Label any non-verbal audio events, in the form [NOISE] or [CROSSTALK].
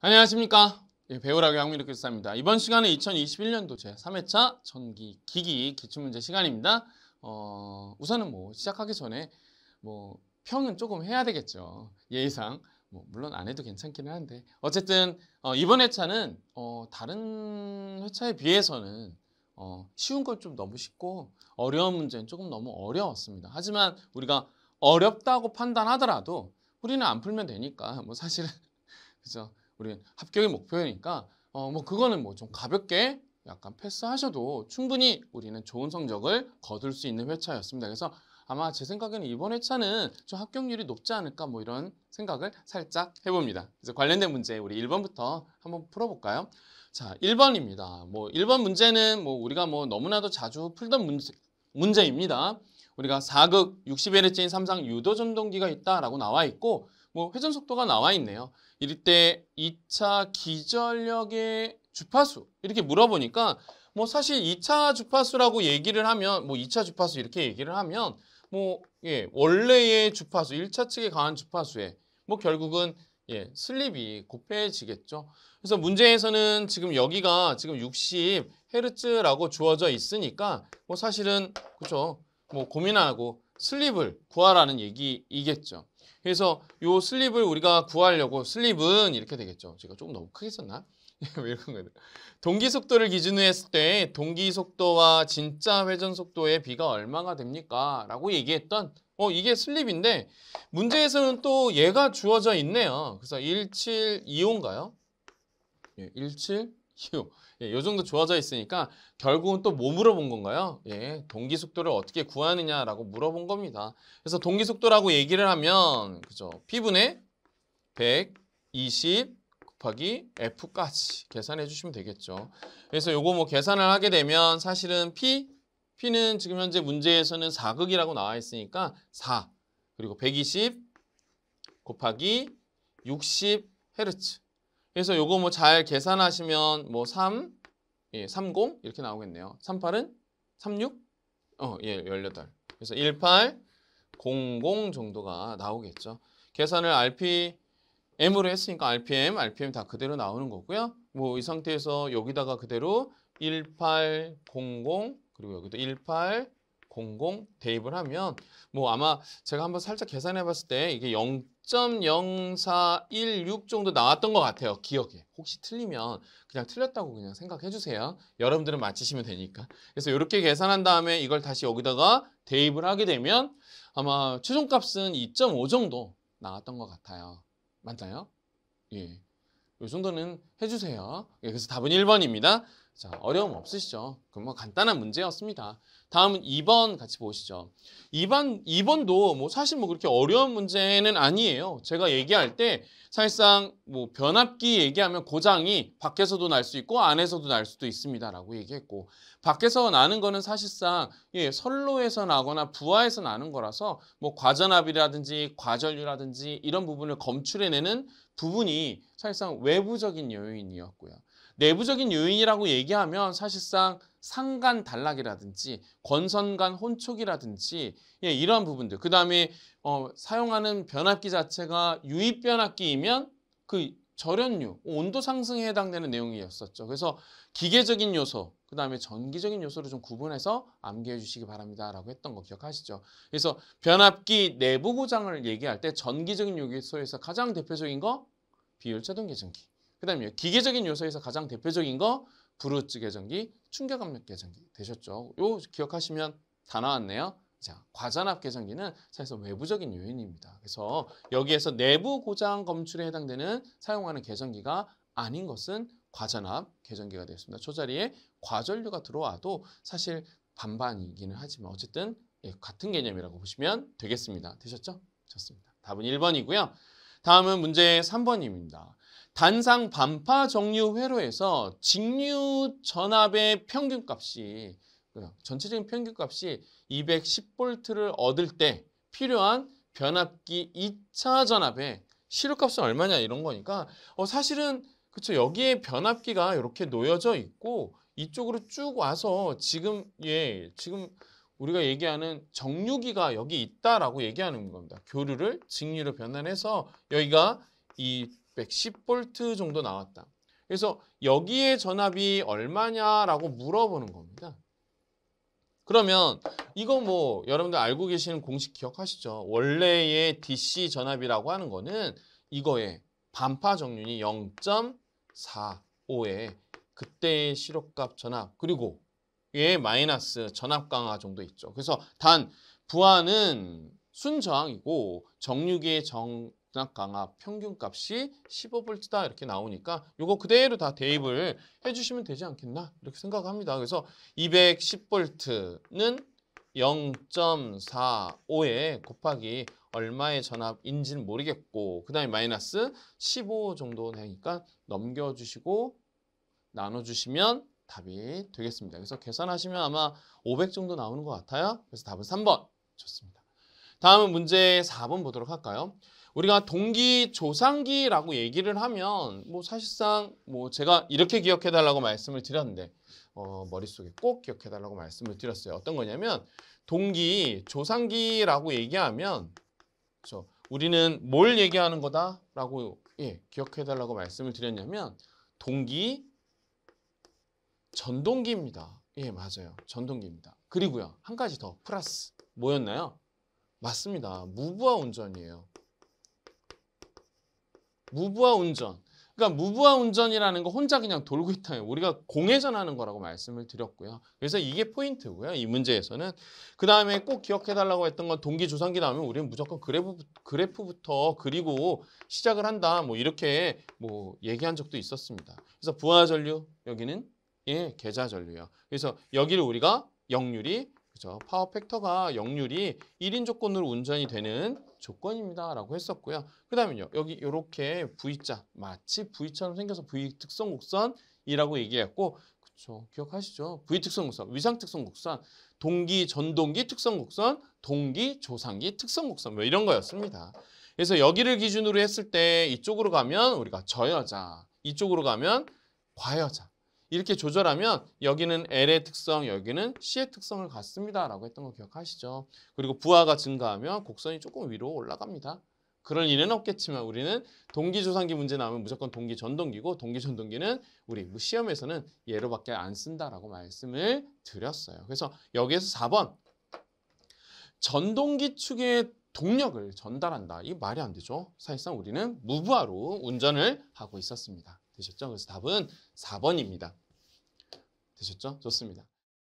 안녕하십니까 예, 배우라고 양미력 교사입니다 이번 시간은 2021년도 제3회차 전기 기기 기출문제 시간입니다 어, 우선은 뭐 시작하기 전에 뭐 평은 조금 해야 되겠죠 예의상 뭐 물론 안 해도 괜찮기는 한데 어쨌든 어, 이번 회차는 어, 다른 회차에 비해서는 어, 쉬운 건 좀 너무 쉽고 어려운 문제는 조금 너무 어려웠습니다 하지만 우리가 어렵다고 판단하더라도 우리는 안 풀면 되니까 뭐 사실은 [LAUGHS] 그죠 우리는 합격의 목표이니까 어 뭐 그거는 뭐 좀 가볍게 약간 패스하셔도 충분히 우리는 좋은 성적을 거둘 수 있는 회차였습니다. 그래서 아마 제 생각에는 이번 회차는 좀 합격률이 높지 않을까 뭐 이런 생각을 살짝 해봅니다. 그래서 관련된 문제 우리 1번부터 한번 풀어볼까요? 자, 1번입니다. 뭐 1번 문제는 뭐 우리가 뭐 너무나도 자주 풀던 문제, 문제입니다. 우리가 4극 60Hz인 삼상 유도 전동기가 있다라고 나와 있고 뭐 회전 속도가 나와 있네요. 이럴 때 2차 기전력의 주파수 이렇게 물어보니까 뭐 사실 2차 주파수라고 얘기를 하면 뭐 2차 주파수 이렇게 얘기를 하면 뭐 예, 원래의 주파수 1차 측에 강한 주파수에 뭐 결국은 예, 슬립이 곱해지겠죠. 그래서 문제에서는 지금 여기가 지금 60 h z 라고 주어져 있으니까 뭐 사실은 그렇죠. 뭐 고민하고 슬립을 구하라는 얘기이겠죠. 그래서 요 슬립을 우리가 구하려고 슬립은 이렇게 되겠죠. 제가 조금 너무 크게 썼나? [LAUGHS] 왜 이런 거예요? 동기 속도를 기준으로 했을 때 동기 속도와 진짜 회전 속도의 비가 얼마가 됩니까? 라고 얘기했던 어 이게 슬립인데 문제에서는 또 얘가 주어져 있네요. 그래서 1725인가요? 예, 17 유. 예, 요 정도 좋아져 있으니까 결국은 또 뭐 물어본 건가요? 예, 동기 속도를 어떻게 구하느냐라고 물어본 겁니다. 그래서 동기 속도라고 얘기를 하면 그죠? P분의 120 곱하기 F까지 계산해 주시면 되겠죠. 그래서 요거 뭐 계산을 하게 되면 사실은 P P는 지금 현재 문제에서는 4극이라고 나와 있으니까 4 그리고 120 곱하기 60 헤르츠 그래서 요거 뭐 잘 계산하시면 뭐 3, 예, 30 이렇게 나오겠네요. 38은 36? 어, 예, 18. 그래서 18, 00 정도가 나오겠죠. 계산을 RPM으로 했으니까 RPM, RPM 다 그대로 나오는 거고요. 뭐 이 상태에서 여기다가 그대로 1800 그리고 여기도 18 00 대입을 하면 뭐 아마 제가 한번 살짝 계산해 봤을 때 이게 0.0416 정도 나왔던 것 같아요. 기억에. 혹시 틀리면 그냥 틀렸다고 그냥 생각해 주세요. 여러분들은 맞히시면 되니까. 그래서 이렇게 계산한 다음에 이걸 다시 여기다가 대입을 하게 되면 아마 최종값은 2.5 정도 나왔던 것 같아요. 맞나요? 예. 이 정도는 해주세요. 예, 그래서 답은 1번입니다. 자, 어려움 없으시죠? 그럼 뭐 간단한 문제였습니다. 다음은 2번 같이 보시죠. 2번, 2번도 뭐 사실 뭐 그렇게 어려운 문제는 아니에요. 제가 얘기할 때 사실상 뭐 변압기 얘기하면 고장이 밖에서도 날 수 있고 안에서도 날 수도 있습니다라고 얘기했고 밖에서 나는 거는 사실상 예, 선로에서 나거나 부하에서 나는 거라서 뭐 과전압이라든지 과전류라든지 이런 부분을 검출해내는 부분이 사실상 외부적인 요인이었고요. 내부적인 요인이라고 얘기하면 사실상 상간 단락이라든지 권선간 혼촉이라든지 예, 이러한 부분들 그 다음에 어, 사용하는 변압기 자체가 유입 변압기이면 그 절연유, 온도 상승에 해당되는 내용이었었죠. 그래서 기계적인 요소, 그 다음에 전기적인 요소를 좀 구분해서 암기해 주시기 바랍니다. 라고 했던 거 기억하시죠? 그래서 변압기 내부 고장을 얘기할 때 전기적인 요소에서 가장 대표적인 거 비율 자동계정기 그다음에 기계적인 요소에서 가장 대표적인 거 브루츠 계정기, 충격압력 계정기 되셨죠. 요 기억하시면 다 나왔네요. 자, 과전압 계정기는 사실상 외부적인 요인입니다. 그래서 여기에서 내부 고장 검출에 해당되는 사용하는 계정기가 아닌 것은 과전압 계정기가 되었습니다 초자리에 과전류가 들어와도 사실 반반이기는 하지만 어쨌든 예, 같은 개념이라고 보시면 되겠습니다. 되셨죠? 좋습니다. 답은 1번이고요. 다음은 문제 3번입니다. 단상 반파 정류 회로에서 직류 전압의 평균값이 그 전체적인 평균값이 210볼트를 얻을 때 필요한 변압기 2차 전압의 실료값은 얼마냐 이런 거니까 어 사실은 그쵸 여기에 변압기가 이렇게 놓여져 있고 이쪽으로 쭉 와서 지금 예 지금 우리가 얘기하는 정류기가 여기 있다라고 얘기하는 겁니다. 교류를 직류로 변환해서 여기가 이 110V 정도 나왔다. 그래서 여기에 전압이 얼마냐라고 물어보는 겁니다. 그러면 이거 뭐 여러분들 알고 계시는 공식 기억하시죠? 원래의 DC 전압이라고 하는 거는 이거에 반파 정륜이 0.45에 그때의 실업값 전압 그리고 얘 마이너스 전압 강화 정도 있죠. 그래서 단 부하는 순저항이고 정류기의 정 급락 강압 평균값이 15볼트다 이렇게 나오니까 이거 그대로 다 대입을 해주시면 되지 않겠나 이렇게 생각합니다. 그래서 210볼트는 0.45에 곱하기 얼마의 전압인지는 모르겠고 그 다음에 마이너스 15 정도 되니까 넘겨주시고 나눠주시면 답이 되겠습니다. 그래서 계산하시면 아마 500 정도 나오는 것 같아요. 그래서 답은 3번 좋습니다. 다음은 문제 4번 보도록 할까요? 우리가 동기 조상기라고 얘기를 하면 뭐 사실상 뭐 제가 이렇게 기억해 달라고 말씀을 드렸는데 어, 머릿속에 꼭 기억해 달라고 말씀을 드렸어요. 어떤 거냐면 동기 조상기라고 얘기하면 그렇죠? 우리는 뭘 얘기하는 거다라고 예, 기억해 달라고 말씀을 드렸냐면 동기 전동기입니다. 예, 맞아요. 전동기입니다. 그리고요. 한 가지 더 플러스 뭐였나요? 맞습니다. 무부하 운전이에요. 무부하 운전. 그러니까 무부하 운전이라는 거 혼자 그냥 돌고 있다. 우리가 공회전하는 거라고 말씀을 드렸고요. 그래서 이게 포인트고요. 이 문제에서는 그 다음에 꼭 기억해달라고 했던 건 동기 조상기 나오면 우리는 무조건 그래프, 부터 그리고 시작을 한다. 뭐 이렇게 뭐 얘기한 적도 있었습니다. 그래서 부하 전류 여기는 예 계좌 전류요. 그래서 여기를 우리가 역률이 그죠? 파워 팩터가 역률이 1인 조건으로 운전이 되는 조건입니다라고 했었고요. 그다음에요. 여기 이렇게 V자 마치 V처럼 생겨서 V 특성 곡선이라고 얘기했고 그쵸 기억하시죠? V 특성 곡선, 위상 특성 곡선, 동기 전동기 특성 곡선, 동기 조상기 특성 곡선 뭐 이런 거였습니다. 그래서 여기를 기준으로 했을 때 이쪽으로 가면 우리가 저여자, 이쪽으로 가면 과여자 이렇게 조절하면 여기는 L의 특성, 여기는 C의 특성을 갖습니다. 라고 했던 거 기억하시죠? 그리고 부하가 증가하면 곡선이 조금 위로 올라갑니다. 그럴 일은 없겠지만 우리는 동기조산기 문제 나오면 무조건 동기전동기고 동기전동기는 우리 뭐 시험에서는 예로밖에 안 쓴다라고 말씀을 드렸어요. 그래서 여기에서 4번 전동기 축의 동력을 전달한다. 이 말이 안 되죠. 사실상 우리는 무부하로 운전을 하고 있었습니다. 되셨죠? 그래서 답은 4번입니다. 되셨죠? 좋습니다.